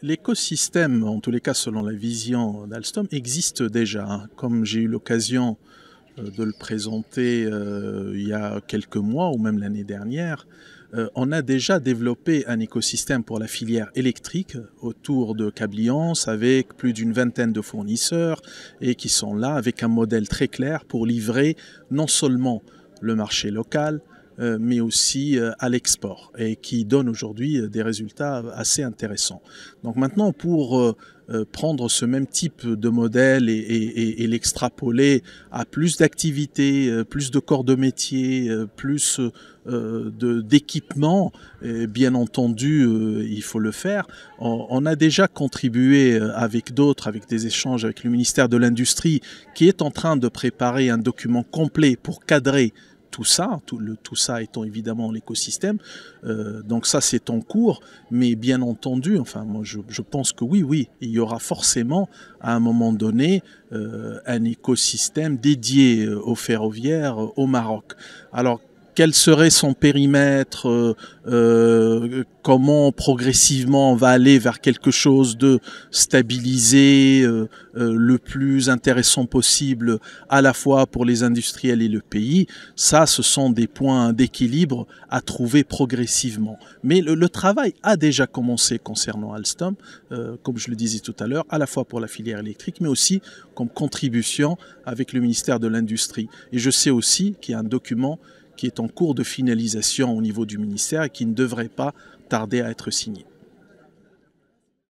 L'écosystème, en tous les cas selon la vision d'Alstom, existe déjà. Hein. Comme j'ai eu l'occasion euh, de le présenter euh, il y a quelques mois ou même l'année dernière, euh, on a déjà développé un écosystème pour la filière électrique autour de Cabliance avec plus d'une vingtaine de fournisseurs et qui sont là avec un modèle très clair pour livrer non seulement le marché local, euh, mais aussi euh, à l'export, et qui donne aujourd'hui euh, des résultats assez intéressants. Donc maintenant, pour prendre ce même type de modèle et, l'extrapoler à plus d'activités, plus de corps de métier, plus d'équipements, eh bien entendu, il faut le faire. on a déjà contribué avec d'autres, avec des échanges avec le ministère de l'Industrie, qui est en train de préparer un document complet pour cadrer tout ça, tout, le, tout ça étant évidemment l'écosystème. Euh, donc ça, c'est en cours, mais bien entendu, enfin, moi, je, pense que oui, oui, il y aura forcément à un moment donné euh, un écosystème dédié euh, aux ferroviaires au Maroc. Alors quel serait son périmètre, euh, euh, comment progressivement on va aller vers quelque chose de stabilisé, euh, le plus intéressant possible à la fois pour les industriels et le pays. Ça, ce sont des points d'équilibre à trouver progressivement. Mais le, le, travail a déjà commencé concernant Alstom, comme je le disais tout à l'heure, à la fois pour la filière électrique, mais aussi comme contribution avec le ministère de l'Industrie. Et je sais aussi qu'il y a un document qui est en cours de finalisation au niveau du ministère et qui ne devrait pas tarder à être signé.